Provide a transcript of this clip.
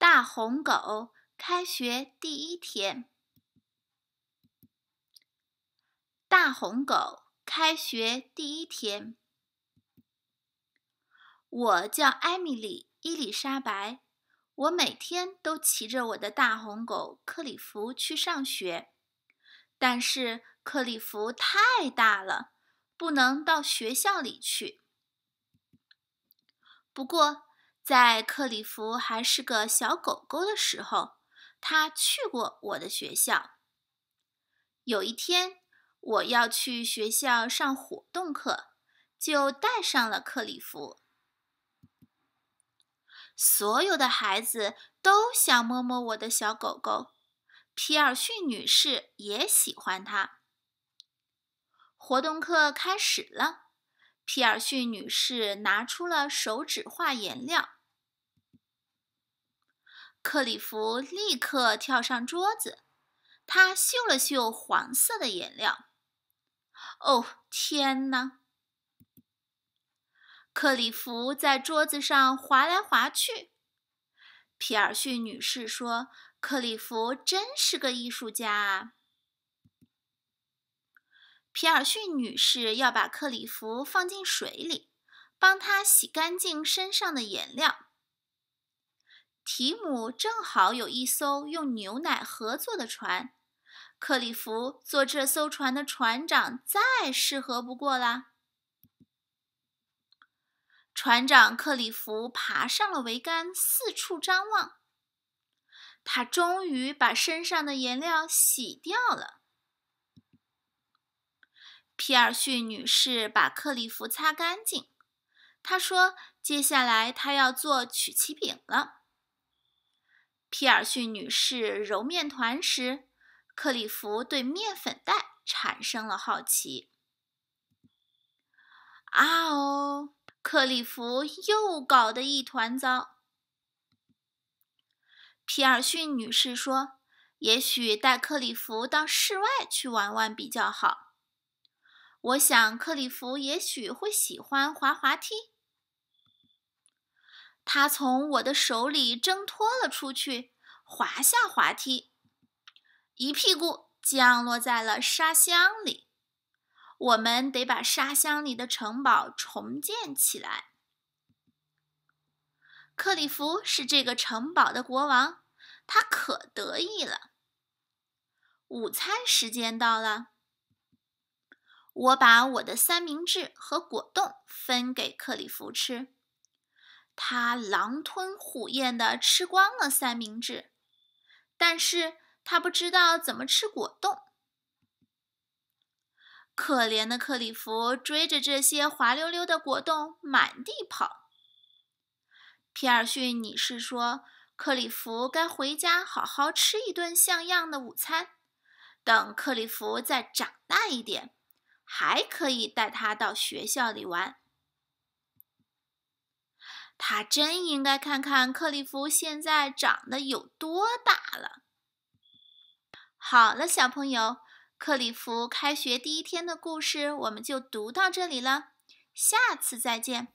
大红狗开学第一天。大红狗开学第一天。我叫艾米丽·伊丽莎白。我每天都骑着我的大红狗克里夫去上学，但是克里夫太大了，不能到学校里去。不过，在克里夫还是个小狗狗的时候，他去过我的学校。有一天，我要去学校上活动课，就带上了克里夫。所有的孩子都想摸摸我的小狗狗，皮尔逊女士也喜欢它。活动课开始了。皮尔逊女士拿出了手指画颜料。克里夫立刻跳上桌子，他嗅了嗅黄色的颜料。“哦，天哪！”克里夫在桌子上划来划去。皮尔逊女士说：“克里夫真是个艺术家啊！”皮尔逊女士要把克里夫放进水里，帮他洗干净身上的颜料。提姆正好有一艘用牛奶盒做的船，克里夫做这艘船的船长再适合不过啦。船长克里夫爬上了桅杆，四处张望。他终于把身上的颜料洗掉了。皮尔逊女士把克里夫擦干净。她说：“接下来她要做曲奇饼了。”皮尔逊女士揉面团时，克里夫对面粉袋产生了好奇。啊哦！克里夫又搞得一团糟。皮尔逊女士说：“也许带克里夫到室外去玩玩比较好。”我想，克里夫也许会喜欢滑滑梯。他从我的手里挣脱了出去，滑下滑梯，一屁股降落在了沙箱里。我们得把沙箱里的城堡重建起来。克里夫是这个城堡的国王，他可得意了。午餐时间到了。我把我的三明治和果冻分给克里夫吃，他狼吞虎咽的吃光了三明治，但是他不知道怎么吃果冻。可怜的克里夫追着这些滑溜溜的果冻满地跑。皮尔逊女士说：“克里夫该回家好好吃一顿像样的午餐，等克里夫再长大一点。”还可以带他到学校里玩。他真应该看看克里夫现在长得有多大了。好了，小朋友，克里夫开学第一天的故事我们就读到这里了，下次再见。